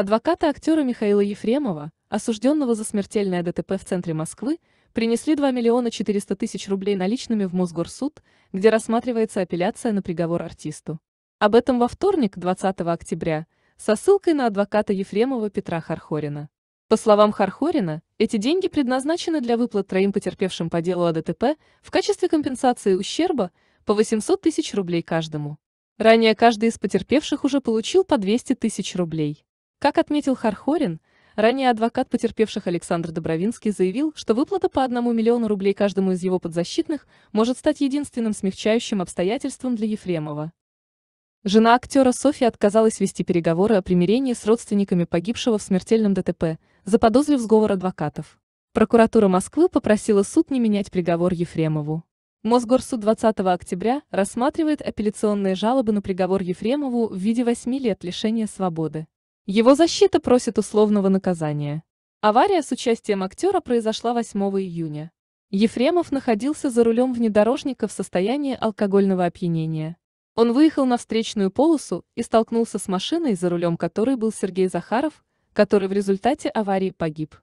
Адвоката актера Михаила Ефремова, осужденного за смертельное ДТП в центре Москвы, принесли 2 миллиона 400 тысяч рублей наличными в Мосгорсуд, где рассматривается апелляция на приговор артисту. Об этом во вторник, 20 октября, со ссылкой на адвоката Ефремова Петра Хархорина. По словам Хархорина, эти деньги предназначены для выплат троим потерпевшим по делу о ДТП в качестве компенсации ущерба по 800 тысяч рублей каждому. Ранее каждый из потерпевших уже получил по 200 тысяч рублей. Как отметил Хархорин, ранее адвокат потерпевших Александр Добровинский заявил, что выплата по 1 миллиону рублей каждому из его подзащитных может стать единственным смягчающим обстоятельством для Ефремова. Жена актера Софья отказалась вести переговоры о примирении с родственниками погибшего в смертельном ДТП, заподозрив сговор адвокатов. Прокуратура Москвы попросила суд не менять приговор Ефремову. Мосгорсуд 20 октября рассматривает апелляционные жалобы на приговор Ефремову в виде 8 лет лишения свободы. Его защита просит условного наказания. Авария с участием актера произошла 8 июня. Ефремов находился за рулем внедорожника в состоянии алкогольного опьянения. Он выехал на встречную полосу и столкнулся с машиной, за рулем которой был Сергей Захаров, который в результате аварии погиб.